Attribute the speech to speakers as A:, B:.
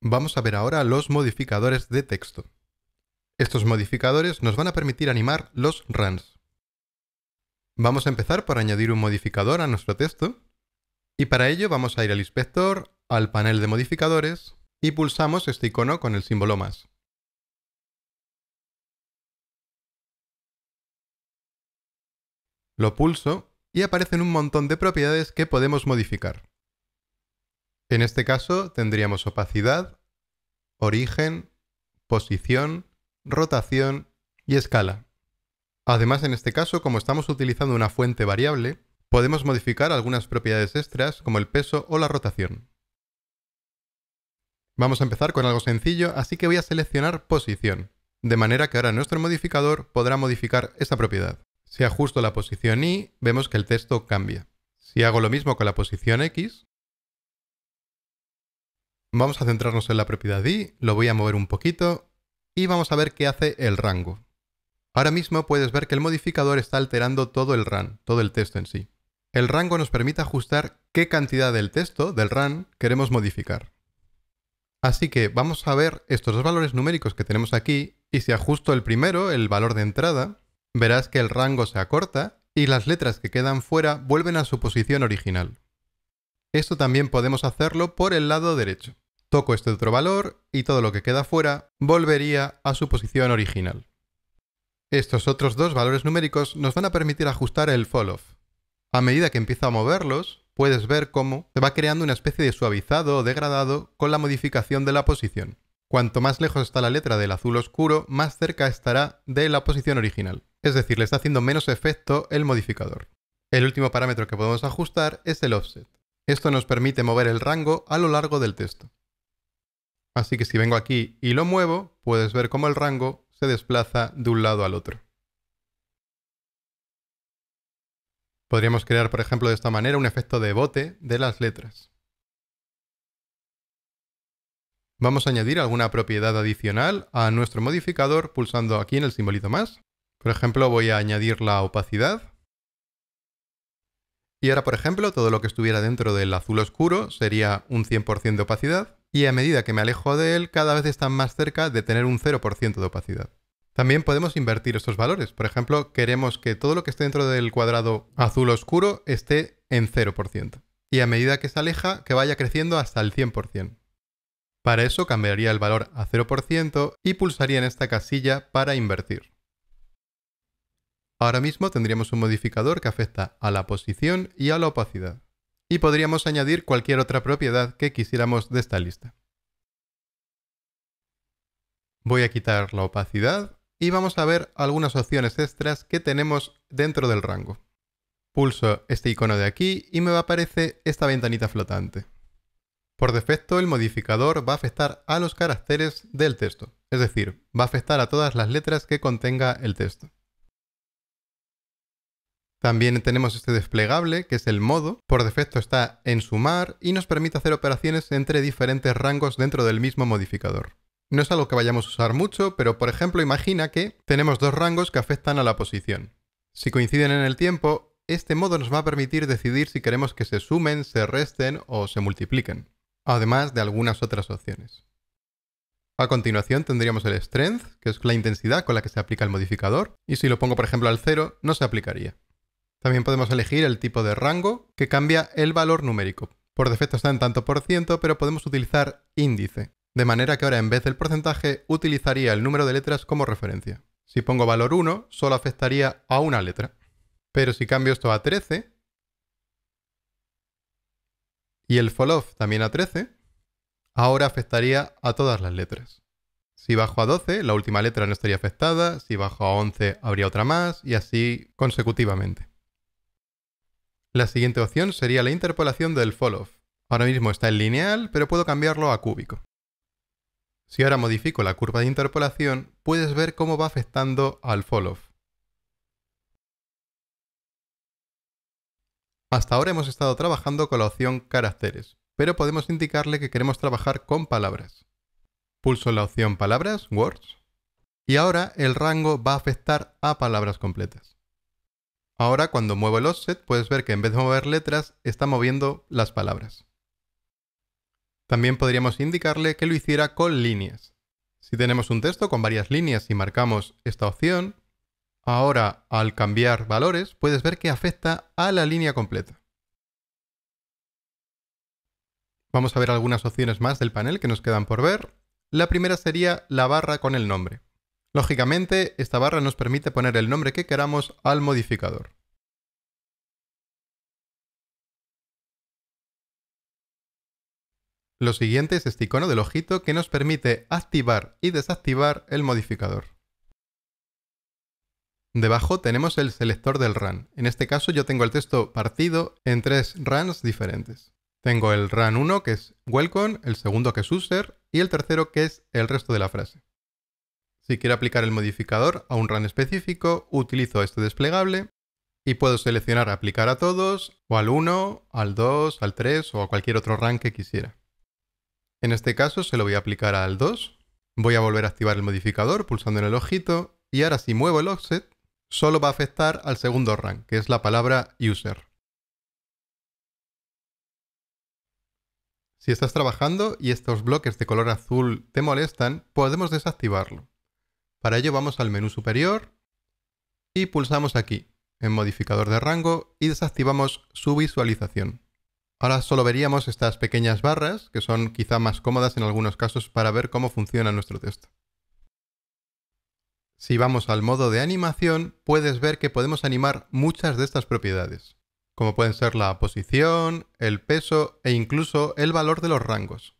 A: Vamos a ver ahora los modificadores de texto. Estos modificadores nos van a permitir animar los runs. Vamos a empezar por añadir un modificador a nuestro texto y para ello vamos a ir al inspector, al panel de modificadores y pulsamos este icono con el símbolo más. Lo pulso y aparecen un montón de propiedades que podemos modificar. En este caso tendríamos opacidad, origen, posición, rotación y escala. Además, en este caso, como estamos utilizando una fuente variable, podemos modificar algunas propiedades extras como el peso o la rotación. Vamos a empezar con algo sencillo, así que voy a seleccionar posición, de manera que ahora nuestro modificador podrá modificar esa propiedad. Si ajusto la posición Y, vemos que el texto cambia. Si hago lo mismo con la posición X, Vamos a centrarnos en la propiedad i, lo voy a mover un poquito y vamos a ver qué hace el rango. Ahora mismo puedes ver que el modificador está alterando todo el run, todo el texto en sí. El rango nos permite ajustar qué cantidad del texto, del run, queremos modificar. Así que vamos a ver estos dos valores numéricos que tenemos aquí y si ajusto el primero, el valor de entrada, verás que el rango se acorta y las letras que quedan fuera vuelven a su posición original. Esto también podemos hacerlo por el lado derecho. Toco este otro valor y todo lo que queda fuera volvería a su posición original. Estos otros dos valores numéricos nos van a permitir ajustar el falloff. A medida que empiezo a moverlos, puedes ver cómo se va creando una especie de suavizado o degradado con la modificación de la posición. Cuanto más lejos está la letra del azul oscuro, más cerca estará de la posición original. Es decir, le está haciendo menos efecto el modificador. El último parámetro que podemos ajustar es el offset. Esto nos permite mover el rango a lo largo del texto. Así que si vengo aquí y lo muevo, puedes ver cómo el rango se desplaza de un lado al otro. Podríamos crear, por ejemplo, de esta manera un efecto de bote de las letras. Vamos a añadir alguna propiedad adicional a nuestro modificador pulsando aquí en el simbolito más. Por ejemplo, voy a añadir la opacidad y ahora, por ejemplo, todo lo que estuviera dentro del azul oscuro sería un 100% de opacidad, y a medida que me alejo de él, cada vez está más cerca de tener un 0% de opacidad. También podemos invertir estos valores. Por ejemplo, queremos que todo lo que esté dentro del cuadrado azul oscuro esté en 0%. Y a medida que se aleja, que vaya creciendo hasta el 100%. Para eso cambiaría el valor a 0% y pulsaría en esta casilla para invertir. Ahora mismo tendríamos un modificador que afecta a la posición y a la opacidad. Y podríamos añadir cualquier otra propiedad que quisiéramos de esta lista. Voy a quitar la opacidad y vamos a ver algunas opciones extras que tenemos dentro del rango. Pulso este icono de aquí y me aparece esta ventanita flotante. Por defecto, el modificador va a afectar a los caracteres del texto, es decir, va a afectar a todas las letras que contenga el texto. También tenemos este desplegable, que es el modo. Por defecto está en sumar y nos permite hacer operaciones entre diferentes rangos dentro del mismo modificador. No es algo que vayamos a usar mucho, pero por ejemplo imagina que tenemos dos rangos que afectan a la posición. Si coinciden en el tiempo, este modo nos va a permitir decidir si queremos que se sumen, se resten o se multipliquen, además de algunas otras opciones. A continuación tendríamos el strength, que es la intensidad con la que se aplica el modificador, y si lo pongo por ejemplo al 0, no se aplicaría. También podemos elegir el tipo de rango, que cambia el valor numérico. Por defecto está en tanto por ciento, pero podemos utilizar índice, de manera que ahora en vez del porcentaje utilizaría el número de letras como referencia. Si pongo valor 1, solo afectaría a una letra. Pero si cambio esto a 13, y el falloff también a 13, ahora afectaría a todas las letras. Si bajo a 12, la última letra no estaría afectada, si bajo a 11 habría otra más, y así consecutivamente. La siguiente opción sería la interpolación del falloff, Ahora mismo está en lineal, pero puedo cambiarlo a cúbico. Si ahora modifico la curva de interpolación, puedes ver cómo va afectando al falloff. Hasta ahora hemos estado trabajando con la opción caracteres, pero podemos indicarle que queremos trabajar con palabras. Pulso la opción palabras, words, y ahora el rango va a afectar a palabras completas. Ahora cuando muevo el offset puedes ver que en vez de mover letras está moviendo las palabras. También podríamos indicarle que lo hiciera con líneas. Si tenemos un texto con varias líneas y marcamos esta opción, ahora al cambiar valores puedes ver que afecta a la línea completa. Vamos a ver algunas opciones más del panel que nos quedan por ver. La primera sería la barra con el nombre. Lógicamente, esta barra nos permite poner el nombre que queramos al modificador. Lo siguiente es este icono del ojito que nos permite activar y desactivar el modificador. Debajo tenemos el selector del run. En este caso yo tengo el texto partido en tres runs diferentes. Tengo el run 1 que es Welcome, el segundo que es User y el tercero que es el resto de la frase. Si quiero aplicar el modificador a un run específico, utilizo este desplegable y puedo seleccionar aplicar a todos, o al 1, al 2, al 3 o a cualquier otro run que quisiera. En este caso se lo voy a aplicar al 2. Voy a volver a activar el modificador pulsando en el ojito y ahora si muevo el offset, solo va a afectar al segundo run, que es la palabra user. Si estás trabajando y estos bloques de color azul te molestan, podemos desactivarlo. Para ello vamos al menú superior y pulsamos aquí, en modificador de rango, y desactivamos su visualización. Ahora solo veríamos estas pequeñas barras, que son quizá más cómodas en algunos casos para ver cómo funciona nuestro texto. Si vamos al modo de animación, puedes ver que podemos animar muchas de estas propiedades, como pueden ser la posición, el peso e incluso el valor de los rangos.